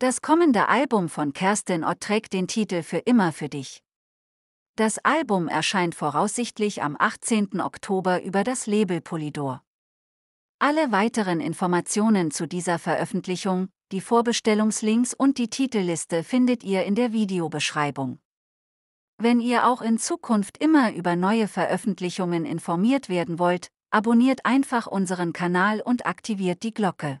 Das kommende Album von Kerstin Ott trägt den Titel Für immer für dich. Das Album erscheint voraussichtlich am 18. Oktober über das Label Polydor. Alle weiteren Informationen zu dieser Veröffentlichung, die Vorbestellungslinks und die Titelliste findet ihr in der Videobeschreibung. Wenn ihr auch in Zukunft immer über neue Veröffentlichungen informiert werden wollt, abonniert einfach unseren Kanal und aktiviert die Glocke.